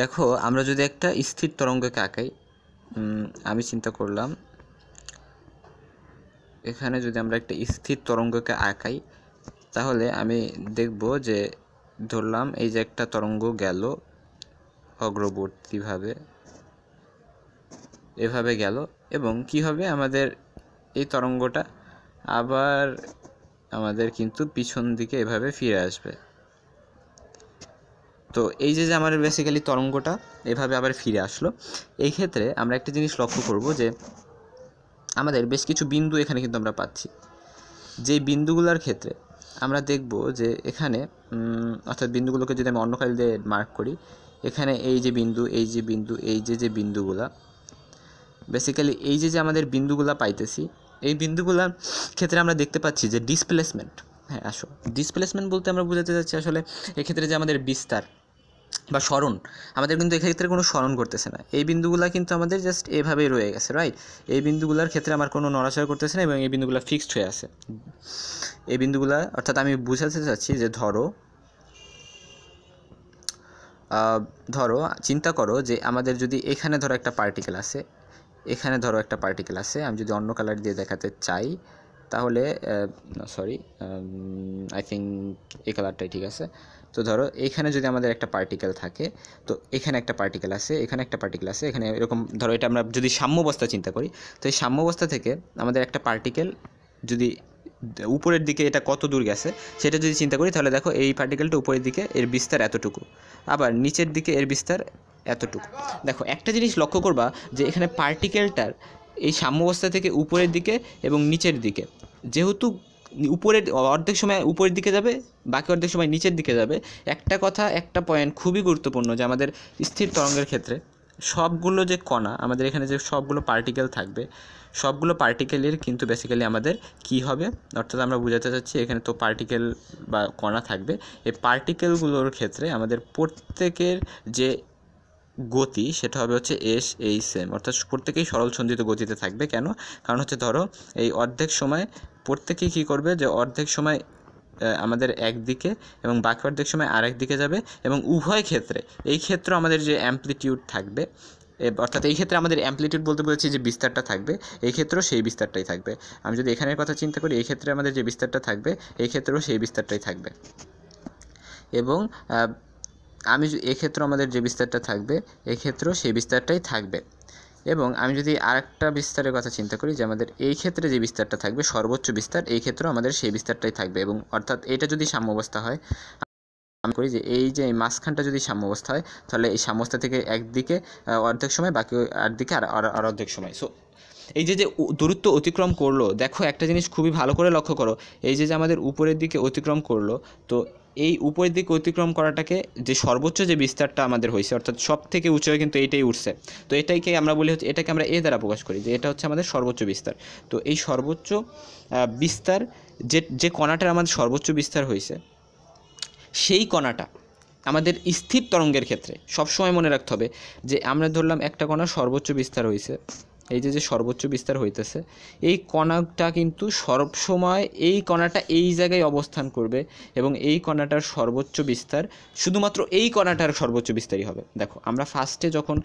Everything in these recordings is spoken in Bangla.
দেখো আমরা যদি একটা স্থির তরঙ্গকে আঁকাই আমি চিন্তা করলাম এখানে যদি আমরা একটা স্থির তরঙ্গকে আঁকাই তাহলে আমি দেখব যে ধরলাম এই যে একটা তরঙ্গ গেল অগ্রবর্তীভাবে এভাবে গেল এবং কি হবে আমাদের এই তরঙ্গটা আবার আমাদের কিন্তু পিছন দিকে এভাবে ফিরে আসবে তো এই যে যে আমাদের বেসিক্যালি তরঙ্গটা এভাবে আবার ফিরে আসলো এই ক্ষেত্রে আমরা একটা জিনিস লক্ষ্য করব যে আমাদের বেশ কিছু বিন্দু এখানে কিন্তু আমরা পাচ্ছি যে বিন্দুগুলোর ক্ষেত্রে আমরা দেখব যে এখানে অর্থাৎ বিন্দুগুলোকে যদি আমি অন্যকাল দিয়ে মার্ক করি এখানে এই যে বিন্দু এই যে বিন্দু এই যে যে বিন্দুগুলা বেসিক্যালি এই যে যে আমাদের বিন্দুগুলা পাইতেছি এই বিন্দুগুলোর ক্ষেত্রে আমরা দেখতে পাচ্ছি যে ডিসপ্লেসমেন্ট হ্যাঁ আসো ডিসপ্লেসমেন্ট বলতে আমরা বোঝাতে চাচ্ছি আসলে এক্ষেত্রে যে আমাদের বিস্তার বা স্মরণ আমাদের কিন্তু এক্ষেত্রে কোনো স্মরণ করতেছে না এই বিন্দুগুলা কিন্তু আমাদের জাস্ট এভাবেই রয়ে গেছে রাইট এই বিন্দুগুলার ক্ষেত্রে আমার কোনো নড়াচড়া করতেছে না এবং এই বিন্দুগুলো ফিক্সড হয়ে আছে এই বিন্দুগুলা অর্থাৎ আমি বুঝাতে চাচ্ছি যে ধরো ধরো চিন্তা করো যে আমাদের যদি এখানে ধরো একটা পার্টিকেল আছে এখানে ধরো একটা পার্টিকেল আছে আমি যদি অন্য কালার দিয়ে দেখাতে চাই তাহলে সরি আই থিঙ্ক এই কালারটাই ঠিক আছে তো ধরো এখানে যদি আমাদের একটা পার্টিকেল থাকে তো এখানে একটা পার্টিকেল আছে এখানে একটা পার্টিকেল আছে এখানে এরকম ধরো এটা আমরা যদি সাম্যবস্থা চিন্তা করি তো এই সাম্যবস্থা থেকে আমাদের একটা পার্টিকেল যদি উপরের দিকে এটা কত দূর গেছে সেটা যদি চিন্তা করি তাহলে দেখো এই পার্টিকেলটা উপরের দিকে এর বিস্তার এতটুকু আবার নিচের দিকে এর বিস্তার এতটুকু দেখো একটা জিনিস লক্ষ্য করবা যে এখানে পার্টিকেলটার এই সাম্যবস্থা থেকে উপরের দিকে এবং নিচের দিকে যেহেতু উপরের অর্ধেক সময় উপরের দিকে যাবে বাকি অর্ধেক সময় নিচের দিকে যাবে একটা কথা একটা পয়েন্ট খুবই গুরুত্বপূর্ণ যে আমাদের স্থির তরঙ্গের ক্ষেত্রে সবগুলো যে কণা আমাদের এখানে যে সবগুলো পার্টিকেল থাকবে সবগুলো পার্টিকেলের কিন্তু বেসিক্যালি আমাদের কি হবে অর্থাৎ আমরা বোঝাতে চাচ্ছি এখানে তো পার্টিকেল বা কণা থাকবে এই পার্টিকেলগুলোর ক্ষেত্রে আমাদের প্রত্যেকের যে গতি সেটা হবে হচ্ছে এস এইচ এম অর্থাৎ প্রত্যেকেই সরল ছন্দিত গতিতে থাকবে কেন কারণ হচ্ছে ধরো এই অর্ধেক সময় প্রত্যেকেই কী করবে যে অর্ধেক সময় আমাদের একদিকে এবং বাকি অর্ধেক সময় আরেক দিকে যাবে এবং উভয় ক্ষেত্রে এই ক্ষেত্র আমাদের যে অ্যাম্পলিটিউড থাকবে অর্থাৎ এই ক্ষেত্রে আমাদের অ্যাম্পলিটিউড বলতে বলেছি যে বিস্তারটা থাকবে এই ক্ষেত্রেও সেই বিস্তারটাই থাকবে আমি যদি এখানের কথা চিন্তা করি এই ক্ষেত্রে আমাদের যে বিস্তারটা থাকবে এই ক্ষেত্রেও সেই বিস্তারটাই থাকবে এবং আমি এক্ষেত্রে আমাদের যে বিস্তারটা থাকবে এক্ষেত্রেও সেই বিস্তারটাই থাকবে এবং আমি যদি আরেকটা বিস্তারের কথা চিন্তা করি যে আমাদের এই ক্ষেত্রে যে বিস্তারটা থাকবে সর্বোচ্চ বিস্তার এই ক্ষেত্রেও আমাদের সেই বিস্তারটাই থাকবে এবং অর্থাৎ এটা যদি সাম্যবস্থা হয় আমি করি যে এই যে মাঝখানটা যদি সাম্যবস্থা হয় তাহলে এই সাম্যবস্থা থেকে একদিকে অর্ধেক সময় বাকি দিকে আর অর্ধেক সময় সো এই যে যে দূরত্ব অতিক্রম করলো দেখো একটা জিনিস খুবই ভালো করে লক্ষ্য করো এই যে যে আমাদের উপরের দিকে অতিক্রম করলো তো এই উপরের দিকে অতিক্রম করাটাকে যে সর্বোচ্চ যে বিস্তারটা আমাদের হয়েছে অর্থাৎ সব থেকে উঁচু কিন্তু এইটাই উঠছে তো এটাইকে আমরা বলি হচ্ছে এটাকে আমরা এ দ্বারা প্রকাশ করি যে এটা হচ্ছে আমাদের সর্বোচ্চ বিস্তার তো এই সর্বোচ্চ বিস্তার যে যে কণাটার আমাদের সর্বোচ্চ বিস্তার হয়েছে সেই কণাটা আমাদের স্থির তরঙ্গের ক্ষেত্রে সবসময় মনে রাখতে হবে যে আমরা ধরলাম একটা কণা সর্বোচ্চ বিস্তার হয়েছে এই যে যে সর্বোচ্চ বিস্তার হইতেছে এই কণাটা কিন্তু সবসময় এই কণাটা এই জায়গায় অবস্থান করবে এবং এই কণাটার সর্বোচ্চ বিস্তার শুধুমাত্র এই কণাটার সর্বোচ্চ বিস্তারই হবে দেখো আমরা ফার্স্টে যখন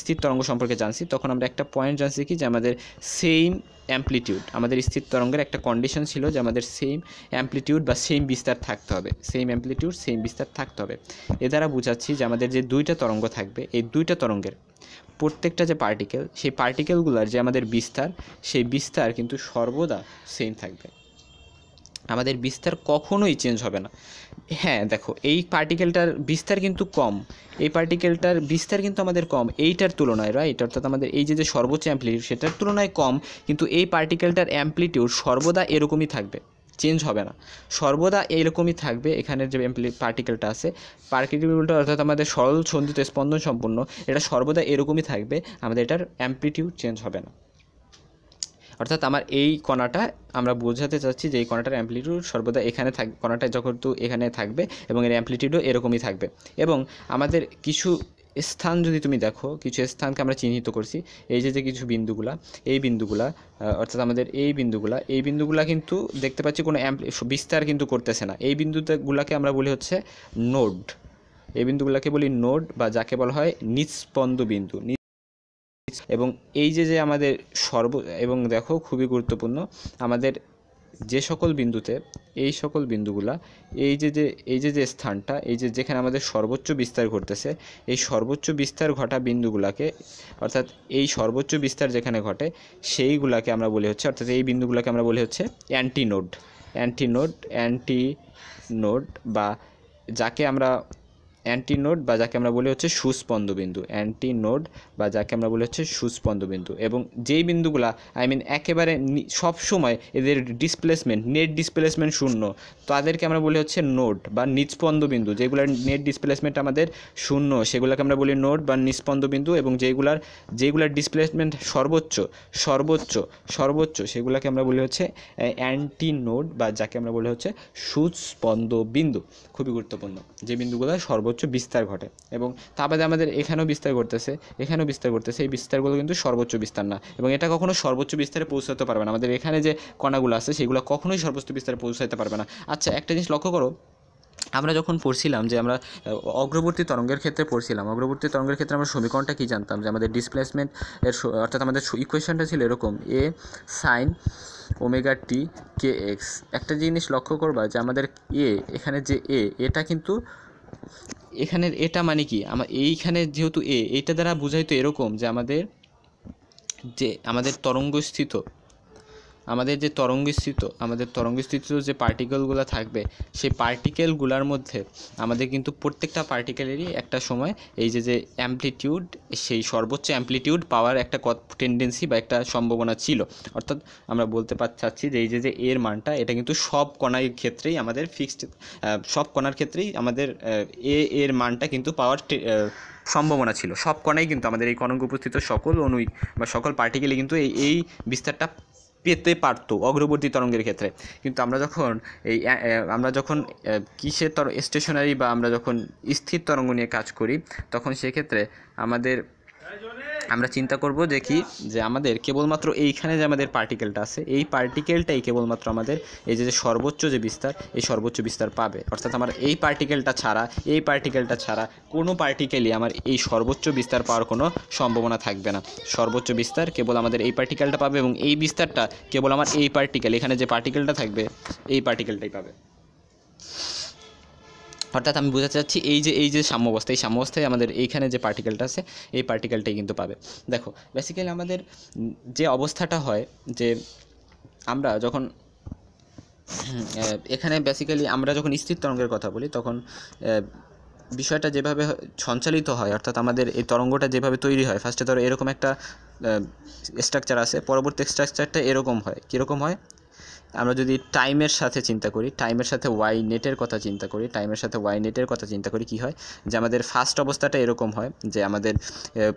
স্থির তরঙ্গ সম্পর্কে জানছি তখন আমরা একটা পয়েন্ট জানছি কি যে আমাদের সেম অ্যাম্প্লিটিউড আমাদের স্থির তরঙ্গের একটা কন্ডিশন ছিল যে আমাদের সেম অ্যাম্প্লিটিউড বা সেম বিস্তার থাকতে হবে সেম অ্যাম্প্লিটিউড সেম বিস্তার থাকতে হবে এ দ্বারা বুঝাচ্ছি যে আমাদের যে দুইটা তরঙ্গ থাকবে এই দুইটা তরঙ্গের প্রত্যেকটা যে পার্টিকেল সেই পার্টিকেলগুলোর যে আমাদের বিস্তার সেই বিস্তার কিন্তু সর্বদা সেম থাকবে আমাদের বিস্তার কখনোই চেঞ্জ হবে না হ্যাঁ দেখো এই পার্টিকেলটার বিস্তার কিন্তু কম এই পার্টিকেলটার বিস্তার কিন্তু আমাদের কম এইটার তুলনায় রাইট অর্থাৎ আমাদের এই যে যে সর্বোচ্চ অ্যাম্পলিটিউড সেটার তুলনায় কম কিন্তু এই পার্টিকেলটার অ্যাম্পলিটিউড সর্বদা এরকমই থাকবে চেঞ্জ হবে না সর্বদা এইরকমই থাকবে এখানের যে পার্টিকেলটা আছে পার্টিকেলটা অর্থাৎ আমাদের সরল সন্ধিত স্পন্দন সম্পূর্ণ এটা সর্বদা এরকমই থাকবে আমাদের এটার অ্যাম্পলিটিউড চেঞ্জ হবে না অর্থাৎ আমার এই কণাটা আমরা বোঝাতে চাচ্ছি যে এই কণাটার অ্যাম্পলিটিউড সর্বদা এখানে থাক কণাটা যখন তো এখানে থাকবে এবং এর অ্যাম্পলিটিউডও এরকমই থাকবে এবং আমাদের কিছু স্থান যদি তুমি দেখো কিছু স্থানকে আমরা চিহ্নিত করছি এই যে যে কিছু বিন্দুগুলা এই বিন্দুগুলা অর্থাৎ আমাদের এই বিন্দুগুলা এই বিন্দুগুলা কিন্তু দেখতে পাচ্ছি কোনো বিস্তার কিন্তু করতেছে না এই বিন্দুগুলাকে আমরা বলি হচ্ছে নোড এই বিন্দুগুলাকে বলি নোড বা যাকে বলা হয় নিস্পন্দ বিন্দু এবং এই যে যে আমাদের সর্ব এবং দেখো খুবই গুরুত্বপূর্ণ আমাদের যে সকল বিন্দুতে এই সকল বিন্দুগুলা এই যে যে এই যে যে স্থানটা এই যে যেখানে আমাদের সর্বোচ্চ বিস্তার ঘটতেছে এই সর্বোচ্চ বিস্তার ঘটা বিন্দুগুলাকে অর্থাৎ এই সর্বোচ্চ বিস্তার যেখানে ঘটে সেইগুলাকে আমরা বলি হচ্ছে অর্থাৎ এই বিন্দুগুলাকে আমরা বলি হচ্ছে anti anti node node anti node বা যাকে আমরা অ্যান্টিনোড বা যাকে আমরা বলি হচ্ছে সুস্পন্দবিন্দু অ্যান্টিনোড বা যাকে আমরা বলি হচ্ছে সুস্পন্দবিন্দু এবং যেই বিন্দুগুলো আই মিন একেবারে সব সময় এদের ডিসপ্লেসমেন্ট নেট ডিসপ্লেসমেন্ট শূন্য তাদেরকে আমরা বলি হচ্ছে নোড বা বিন্দু যেগুলোর নেট ডিসপ্লেসমেন্ট আমাদের শূন্য সেগুলোকে আমরা বলি নোড বা বিন্দু এবং যেগুলার যেগুলার ডিসপ্লেসমেন্ট সর্বোচ্চ সর্বোচ্চ সর্বোচ্চ সেগুলোকে আমরা বলি হচ্ছে অ্যান্টিনোড বা যাকে আমরা বলি হচ্ছে সুস্পন্দবিন্দু খুবই গুরুত্বপূর্ণ যে বিন্দুগুলো সর্ব সর্বোচ্চ বিস্তার ঘটে এবং তা বাদে আমাদের এখানেও বিস্তার করতেছে এখানেও বিস্তার করতেছে এই বিস্তারগুলো কিন্তু সর্বোচ্চ বিস্তার না এবং এটা কখনো সর্বোচ্চ বিস্তারে পৌঁছাতে পারবে না আমাদের এখানে যে কণাগুলো আছে সেগুলো কখনোই সর্বোচ্চ বিস্তারে পৌঁছাতে পারবে না আচ্ছা একটা জিনিস লক্ষ্য করো আমরা যখন পড়ছিলাম যে আমরা অগ্রবর্তী তরঙ্গের ক্ষেত্রে পড়ছিলাম অগ্রবর্তী তরঙ্গের ক্ষেত্রে আমরা সমীকরণটা কী জানতাম যে আমাদের ডিসপ্লেসমেন্ট এর অর্থাৎ আমাদের ইকুয়েশনটা ছিল এরকম A sine omega t k x একটা জিনিস লক্ষ্য করবা যে আমাদের এ এখানে যে এ এটা কিন্তু এখানের এটা মানে কি আমার এইখানে যেহেতু এ এইটা দ্বারা বুঝাইতো এরকম যে আমাদের যে আমাদের তরঙ্গস্থিত আমাদের যে তরঙ্গস্থিত আমাদের তরঙ্গস্থিত যে পার্টিকেলগুলো থাকবে সেই পার্টিকেলগুলোর মধ্যে আমাদের কিন্তু প্রত্যেকটা পার্টিকেলেরই একটা সময় এই যে যে অ্যামপ্লিটিউড সেই সর্বোচ্চ অ্যামপ্লিটিউড পাওয়ার একটা টেন্ডেন্সি বা একটা সম্ভাবনা ছিল অর্থাৎ আমরা বলতে চাচ্ছি যে এই যে যে এর মানটা এটা কিন্তু সব কণার ক্ষেত্রেই আমাদের ফিক্সড সব কণার ক্ষেত্রেই আমাদের এ এর মানটা কিন্তু পাওয়ার সম্ভাবনা ছিল সব কণাই কিন্তু আমাদের এই কণঙ্গ উপস্থিত সকল অনুই বা সকল পার্টিকেলে কিন্তু এই এই বিস্তারটা পেতে পারতো অগ্রবর্তী তরঙ্গের ক্ষেত্রে কিন্তু আমরা যখন এই আমরা যখন কিসের তর স্টেশনারি বা আমরা যখন স্থির তরঙ্গ নিয়ে কাজ করি তখন সেক্ষেত্রে আমাদের আমরা চিন্তা করব দেখি যে আমাদের কেবলমাত্র এইখানে যে আমাদের পার্টিকেলটা আছে এই পার্টিকেলটাই কেবলমাত্র আমাদের এই যে সর্বোচ্চ যে বিস্তার এই সর্বোচ্চ বিস্তার পাবে অর্থাৎ আমার এই পার্টিকেলটা ছাড়া এই পার্টিকেলটা ছাড়া কোনো পার্টিকেলই আমার এই সর্বোচ্চ বিস্তার পাওয়ার কোনো সম্ভাবনা থাকবে না সর্বোচ্চ বিস্তার কেবল আমাদের এই পার্টিকেলটা পাবে এবং এই বিস্তারটা কেবল আমার এই পার্টিকেল এখানে যে পার্টিকেলটা থাকবে এই পার্টিকেলটাই পাবে অর্থাৎ আমি বোঝাতে চাচ্ছি এই যে এই যে সাম্যবস্থা এই সাম্যবস্থায় আমাদের এইখানে যে পার্টিকেলটা আছে এই পার্টিকেলটাই কিন্তু পাবে দেখো বেসিক্যালি আমাদের যে অবস্থাটা হয় যে আমরা যখন এখানে বেসিক্যালি আমরা যখন স্থির তরঙ্গের কথা বলি তখন বিষয়টা যেভাবে সঞ্চালিত হয় অর্থাৎ আমাদের এই তরঙ্গটা যেভাবে তৈরি হয় ফার্স্টে ধরো এরকম একটা স্ট্রাকচার আছে পরবর্তী স্ট্রাকচারটা এরকম হয় কীরকম হয় আমরা যদি টাইমের সাথে চিন্তা করি টাইমের সাথে ওয়াই নেটের কথা চিন্তা করি টাইমের সাথে ওয়াই নেটের কথা চিন্তা করি কি হয় যে আমাদের ফার্স্ট অবস্থাটা এরকম হয় যে আমাদের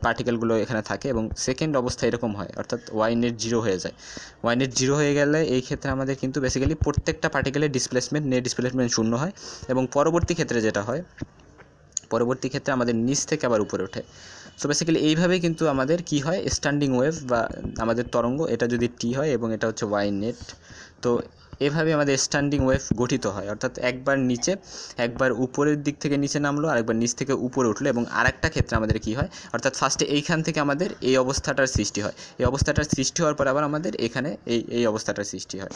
পার্টিকেলগুলো এখানে থাকে এবং সেকেন্ড অবস্থা এরকম হয় অর্থাৎ ওয়াই নেট জিরো হয়ে যায় ওয়াই নেট জিরো হয়ে গেলে এই ক্ষেত্রে আমাদের কিন্তু বেসিক্যালি প্রত্যেকটা পার্টিকেলের ডিসপ্লেসমেন্ট নেট ডিসপ্লেসমেন্ট শূন্য হয় এবং পরবর্তী ক্ষেত্রে যেটা হয় পরবর্তী ক্ষেত্রে আমাদের নিচ থেকে আবার উপরে ওঠে সো বেসিক্যালি এইভাবেই কিন্তু আমাদের কি হয় স্ট্যান্ডিং ওয়েভ বা আমাদের তরঙ্গ এটা যদি টি হয় এবং এটা হচ্ছে ওয়াই নেট তো এভাবে আমাদের স্ট্যান্ডিং ওয়েভ গঠিত হয় অর্থাৎ একবার নিচে একবার উপরের দিক থেকে নিচে নামলো আরেকবার নিচ থেকে উপরে উঠলো এবং আরেকটা ক্ষেত্রে আমাদের কি হয় অর্থাৎ ফার্স্টে এইখান থেকে আমাদের এই অবস্থাটার সৃষ্টি হয় এই অবস্থাটার সৃষ্টি হওয়ার পর আবার আমাদের এখানে এই এই অবস্থাটার সৃষ্টি হয়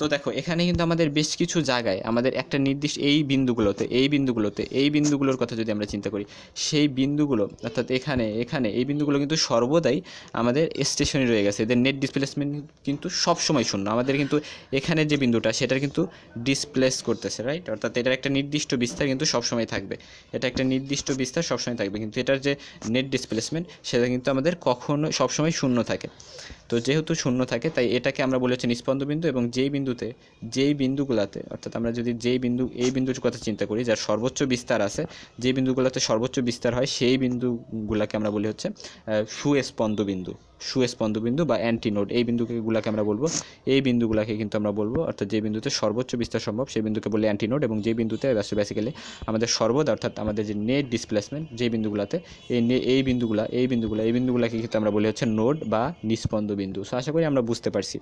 তো দেখো এখানে কিন্তু আমাদের বেশ কিছু জায়গায় আমাদের একটা নির্দিষ্ট এই বিন্দুগুলোতে এই বিন্দুগুলোতে এই বিন্দুগুলোর কথা যদি আমরা চিন্তা করি সেই বিন্দুগুলো অর্থাৎ এখানে এখানে এই বিন্দুগুলো কিন্তু সর্বদাই আমাদের স্টেশনে রয়ে গেছে এদের নেট ডিসপ্লেসমেন্ট কিন্তু সবসময় শূন্য আমাদের কিন্তু এখানে এখানে যে বিন্দুটা সেটা কিন্তু ডিসপ্লেস করতেছে রাইট অর্থাৎ এটার একটা নির্দিষ্ট বিস্তার কিন্তু সবসময় থাকবে এটা একটা নির্দিষ্ট বিস্তার সবসময় থাকবে কিন্তু এটার যে নেট ডিসপ্লেসমেন্ট সেটা কিন্তু আমাদের কখনো সবসময় শূন্য থাকে তো যেহেতু শূন্য থাকে তাই এটাকে আমরা বলেছি হচ্ছে নিস্পন্দ বিন্দু এবং যেই বিন্দুতে যেই বিন্দুগুলোতে অর্থাৎ আমরা যদি যেই বিন্দু এই বিন্দুর কথা চিন্তা করি যার সর্বোচ্চ বিস্তার আছে যে বিন্দুগুলোতে সর্বোচ্চ বিস্তার হয় সেই বিন্দুগুলোকে আমরা বলি হচ্ছে সুস্পন্দ বিন্দু সুস্পন্দবিন্দু বা অ্যান্টিনোড এই বিন্দুকেগুলোকে আমরা বলবো এই বিন্দুগুলোকে কিন্তু আমরা বলবো অর্থাৎ যে বিন্দুতে সর্বোচ্চ বিস্তার সম্ভব সেই বিন্দুকে বলি অ্যান্টিনোড এবং যে বিন্দুতে বেসিক্যালি আমাদের সর্বদা অর্থাৎ আমাদের যে নেট ডিসপ্লেসমেন্ট যে বিন্দুগুলোতে এই এই বিন্দুগুলা এই বিন্দুগুলা এই বিন্দুগুলাকে কিন্তু আমরা বলি হচ্ছে নোড বা নিস্পন্দ বিন্দু সো আশা করি আমরা বুঝতে পারছি